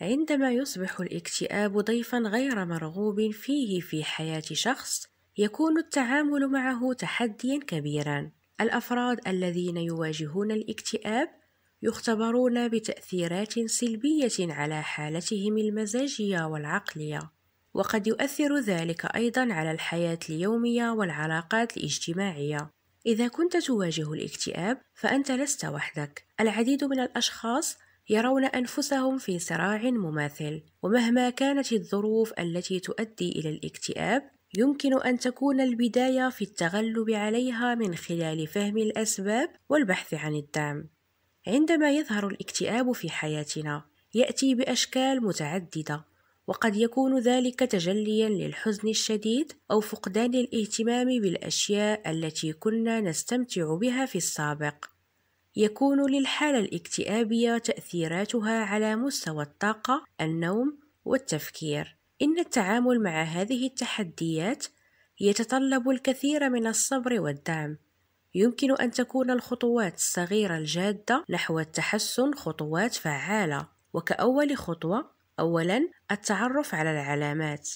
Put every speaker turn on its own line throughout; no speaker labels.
عندما يصبح الاكتئاب ضيفا غير مرغوب فيه في حياة شخص يكون التعامل معه تحديا كبيرا الافراد الذين يواجهون الاكتئاب يختبرون بتاثيرات سلبيه على حالتهم المزاجيه والعقليه وقد يؤثر ذلك ايضا على الحياه اليوميه والعلاقات الاجتماعيه اذا كنت تواجه الاكتئاب فانت لست وحدك العديد من الاشخاص يرون أنفسهم في صراع مماثل ومهما كانت الظروف التي تؤدي إلى الاكتئاب يمكن أن تكون البداية في التغلب عليها من خلال فهم الأسباب والبحث عن الدعم. عندما يظهر الاكتئاب في حياتنا، يأتي بأشكال متعددة، وقد يكون ذلك تجليًا للحزن الشديد أو فقدان الاهتمام بالأشياء التي كنا نستمتع بها في السابق. يكون للحالة الاكتئابية تأثيراتها على مستوى الطاقة، النوم، والتفكير. إن التعامل مع هذه التحديات يتطلب الكثير من الصبر والدعم. يمكن أن تكون الخطوات الصغيرة الجادة نحو التحسن خطوات فعالة، وكأول خطوة، أولاً التعرف على العلامات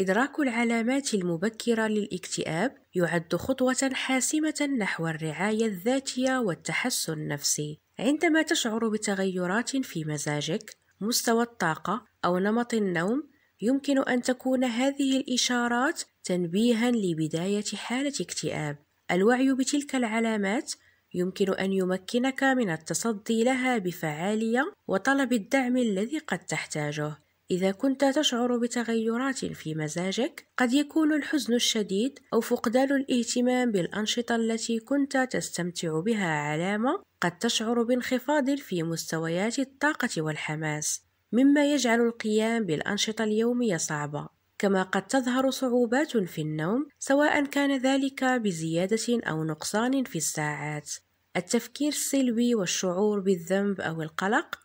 إدراك العلامات المبكرة للاكتئاب يعد خطوة حاسمة نحو الرعاية الذاتية والتحسن النفسي. عندما تشعر بتغيرات في مزاجك، مستوى الطاقة أو نمط النوم، يمكن أن تكون هذه الإشارات تنبيها لبداية حالة اكتئاب. الوعي بتلك العلامات يمكن أن يمكنك من التصدي لها بفعالية وطلب الدعم الذي قد تحتاجه. إذا كنت تشعر بتغيرات في مزاجك، قد يكون الحزن الشديد أو فقدان الاهتمام بالأنشطة التي كنت تستمتع بها علامة قد تشعر بانخفاض في مستويات الطاقة والحماس، مما يجعل القيام بالأنشطة اليومية صعبة. كما قد تظهر صعوبات في النوم، سواء كان ذلك بزيادة أو نقصان في الساعات. التفكير السلبي والشعور بالذنب أو القلق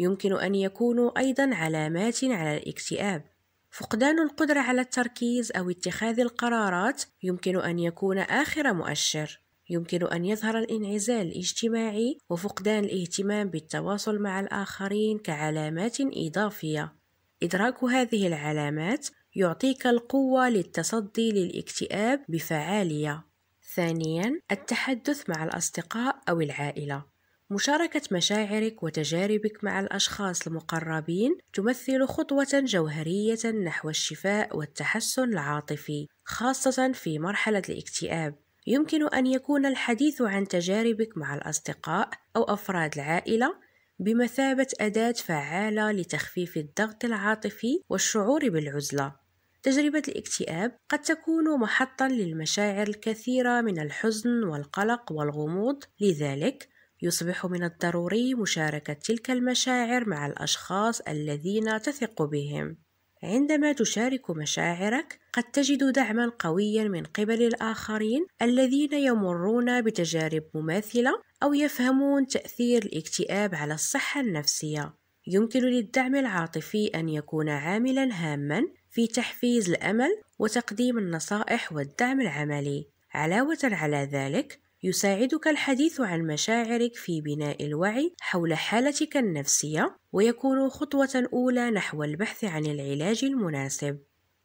يمكن أن يكونوا أيضا علامات على الاكتئاب فقدان القدرة على التركيز أو اتخاذ القرارات يمكن أن يكون آخر مؤشر يمكن أن يظهر الانعزال الاجتماعي وفقدان الاهتمام بالتواصل مع الآخرين كعلامات إضافية إدراك هذه العلامات يعطيك القوة للتصدي للاكتئاب بفعالية ثانيا التحدث مع الأصدقاء أو العائلة مشاركة مشاعرك وتجاربك مع الأشخاص المقربين تمثل خطوة جوهرية نحو الشفاء والتحسن العاطفي، خاصة في مرحلة الاكتئاب. يمكن أن يكون الحديث عن تجاربك مع الأصدقاء أو أفراد العائلة بمثابة أداة فعالة لتخفيف الضغط العاطفي والشعور بالعزلة. تجربة الاكتئاب قد تكون محطًا للمشاعر الكثيرة من الحزن والقلق والغموض، لذلك يصبح من الضروري مشاركة تلك المشاعر مع الأشخاص الذين تثق بهم عندما تشارك مشاعرك قد تجد دعما قويا من قبل الآخرين الذين يمرون بتجارب مماثلة أو يفهمون تأثير الاكتئاب على الصحة النفسية يمكن للدعم العاطفي أن يكون عاملا هاما في تحفيز الأمل وتقديم النصائح والدعم العملي علاوة على ذلك يساعدك الحديث عن مشاعرك في بناء الوعي حول حالتك النفسية ويكون خطوة أولى نحو البحث عن العلاج المناسب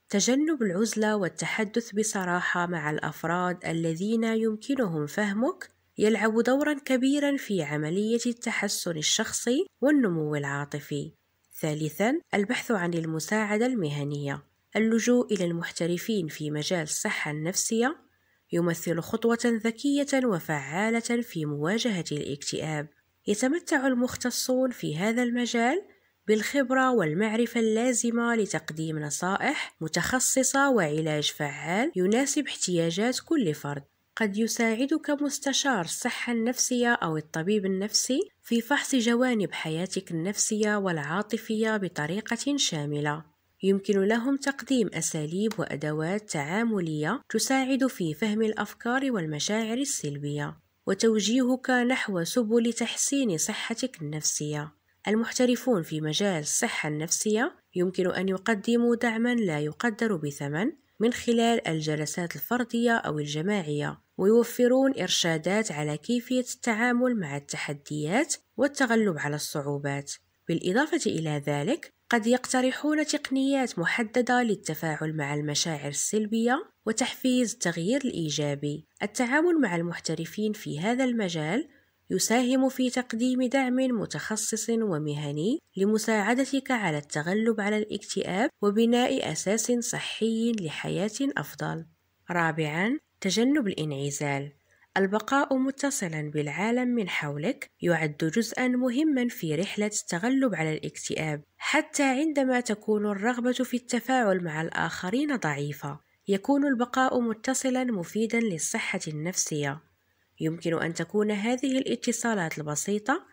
تجنب العزلة والتحدث بصراحة مع الأفراد الذين يمكنهم فهمك يلعب دورا كبيرا في عملية التحسن الشخصي والنمو العاطفي. ثالثا، البحث عن المساعدة المهنية. اللجوء إلى المحترفين في مجال الصحة النفسية يمثل خطوة ذكية وفعالة في مواجهة الاكتئاب. يتمتع المختصون في هذا المجال بالخبرة والمعرفة اللازمة لتقديم نصائح متخصصة وعلاج فعال يناسب احتياجات كل فرد. قد يساعدك مستشار الصحة النفسية أو الطبيب النفسي في فحص جوانب حياتك النفسية والعاطفية بطريقة شاملة. يمكن لهم تقديم أساليب وأدوات تعاملية تساعد في فهم الأفكار والمشاعر السلبية وتوجيهك نحو سبل تحسين صحتك النفسية المحترفون في مجال الصحة النفسية يمكن أن يقدموا دعما لا يقدر بثمن من خلال الجلسات الفردية أو الجماعية ويوفرون إرشادات على كيفية التعامل مع التحديات والتغلب على الصعوبات بالإضافة إلى ذلك قد يقترحون تقنيات محددة للتفاعل مع المشاعر السلبية وتحفيز التغيير الإيجابي. التعامل مع المحترفين في هذا المجال يساهم في تقديم دعم متخصص ومهني لمساعدتك على التغلب على الاكتئاب وبناء أساس صحي لحياة أفضل. رابعاً، تجنب الانعزال البقاء متصلا بالعالم من حولك يعد جزءا مهما في رحلة التغلب على الاكتئاب حتى عندما تكون الرغبة في التفاعل مع الآخرين ضعيفة يكون البقاء متصلا مفيدا للصحة النفسية يمكن أن تكون هذه الاتصالات البسيطة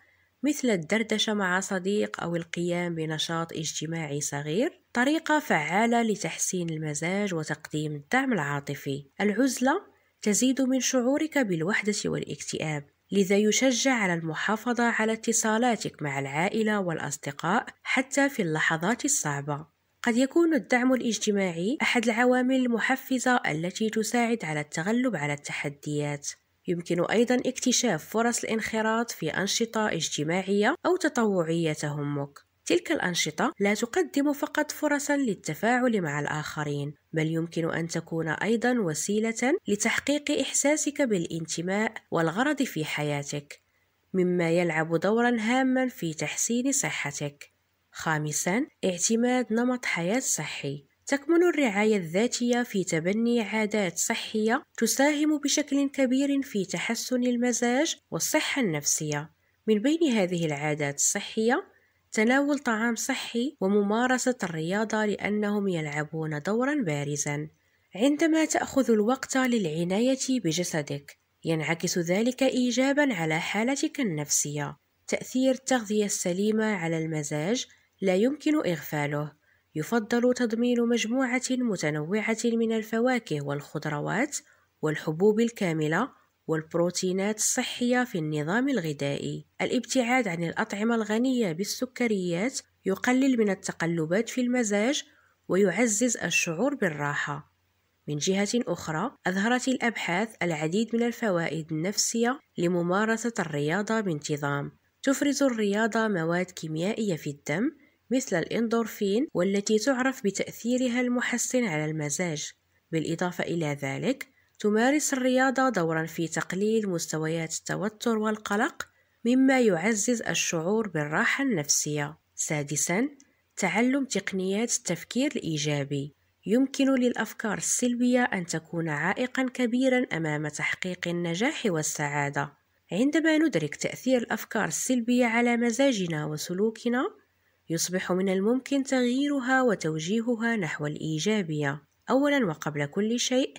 مثل الدردشة مع صديق أو القيام بنشاط اجتماعي صغير طريقة فعالة لتحسين المزاج وتقديم الدعم العاطفي العزلة تزيد من شعورك بالوحدة والاكتئاب لذا يشجع على المحافظة على اتصالاتك مع العائلة والأصدقاء حتى في اللحظات الصعبة قد يكون الدعم الاجتماعي أحد العوامل المحفزة التي تساعد على التغلب على التحديات يمكن أيضا اكتشاف فرص الانخراط في أنشطة اجتماعية أو تطوعية تهمك تلك الأنشطة لا تقدم فقط فرصا للتفاعل مع الآخرين بل يمكن أن تكون أيضا وسيلة لتحقيق إحساسك بالانتماء والغرض في حياتك مما يلعب دورا هاما في تحسين صحتك خامسا اعتماد نمط حياة صحي تكمن الرعاية الذاتية في تبني عادات صحية تساهم بشكل كبير في تحسن المزاج والصحة النفسية من بين هذه العادات الصحية تناول طعام صحي وممارسة الرياضة لأنهم يلعبون دورا بارزا عندما تأخذ الوقت للعناية بجسدك ينعكس ذلك إيجابا على حالتك النفسية تأثير التغذية السليمة على المزاج لا يمكن إغفاله يفضل تضمين مجموعة متنوعة من الفواكه والخضروات والحبوب الكاملة والبروتينات الصحية في النظام الغذائي. الابتعاد عن الأطعمة الغنية بالسكريات يقلل من التقلبات في المزاج ويعزز الشعور بالراحة. من جهة أخرى، أظهرت الأبحاث العديد من الفوائد النفسية لممارسة الرياضة بانتظام. تفرز الرياضة مواد كيميائية في الدم مثل الإندورفين والتي تعرف بتأثيرها المحسن على المزاج. بالإضافة إلى ذلك، تمارس الرياضة دورًا في تقليل مستويات التوتر والقلق، مما يعزز الشعور بالراحة النفسية. سادسًا، تعلم تقنيات التفكير الإيجابي. يمكن للأفكار السلبية أن تكون عائقًا كبيرًا أمام تحقيق النجاح والسعادة. عندما ندرك تأثير الأفكار السلبية على مزاجنا وسلوكنا، يصبح من الممكن تغييرها وتوجيهها نحو الإيجابية. أولًا وقبل كل شيء،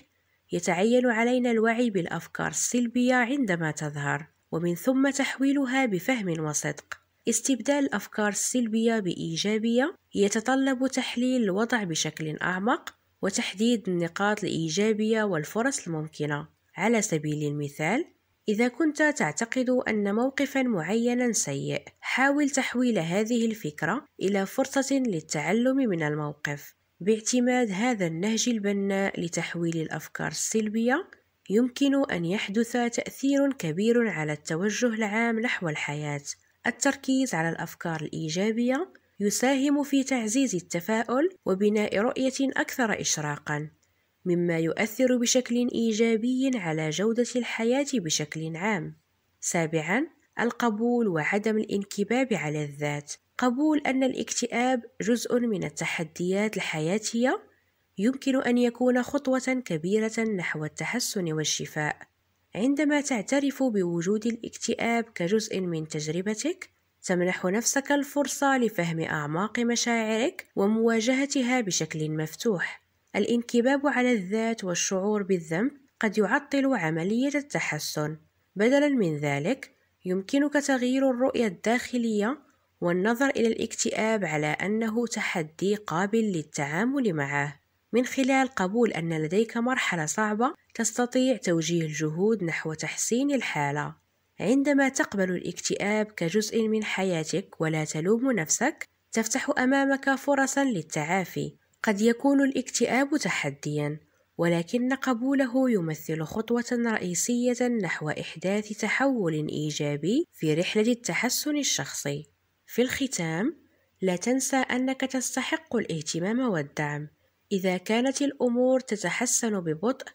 يتعين علينا الوعي بالأفكار السلبية عندما تظهر ومن ثم تحويلها بفهم وصدق استبدال الأفكار السلبية بإيجابية يتطلب تحليل الوضع بشكل أعمق وتحديد النقاط الإيجابية والفرص الممكنة على سبيل المثال إذا كنت تعتقد أن موقفا معينا سيء حاول تحويل هذه الفكرة إلى فرصة للتعلم من الموقف باعتماد هذا النهج البناء لتحويل الأفكار السلبية يمكن أن يحدث تأثير كبير على التوجه العام نحو الحياة التركيز على الأفكار الإيجابية يساهم في تعزيز التفاؤل وبناء رؤية أكثر إشراقًا، مما يؤثر بشكل إيجابي على جودة الحياة بشكل عام. سابعًا، القبول وعدم الانكباب على الذات قبول أن الاكتئاب جزء من التحديات الحياتية يمكن أن يكون خطوة كبيرة نحو التحسن والشفاء عندما تعترف بوجود الاكتئاب كجزء من تجربتك تمنح نفسك الفرصة لفهم أعماق مشاعرك ومواجهتها بشكل مفتوح الانكباب على الذات والشعور بالذنب قد يعطل عملية التحسن بدلا من ذلك يمكنك تغيير الرؤية الداخلية والنظر إلى الاكتئاب على أنه تحدي قابل للتعامل معه من خلال قبول أن لديك مرحلة صعبة تستطيع توجيه الجهود نحو تحسين الحالة. عندما تقبل الاكتئاب كجزء من حياتك ولا تلوم نفسك، تفتح أمامك فرصًا للتعافي. قد يكون الاكتئاب تحديًا، ولكن قبوله يمثل خطوة رئيسية نحو إحداث تحول إيجابي في رحلة التحسن الشخصي. في الختام لا تنسى أنك تستحق الاهتمام والدعم إذا كانت الأمور تتحسن ببطء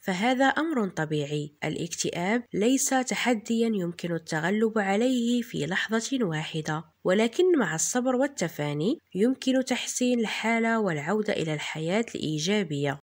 فهذا أمر طبيعي الاكتئاب ليس تحديا يمكن التغلب عليه في لحظة واحدة ولكن مع الصبر والتفاني يمكن تحسين الحالة والعودة إلى الحياة الإيجابية